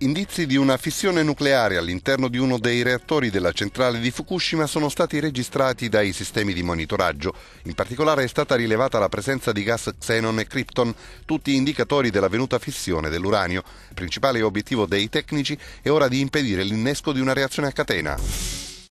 indizi di una fissione nucleare all'interno di uno dei reattori della centrale di Fukushima sono stati registrati dai sistemi di monitoraggio. In particolare è stata rilevata la presenza di gas xenon e krypton, tutti indicatori dell'avvenuta fissione dell'uranio. Il principale obiettivo dei tecnici è ora di impedire l'innesco di una reazione a catena.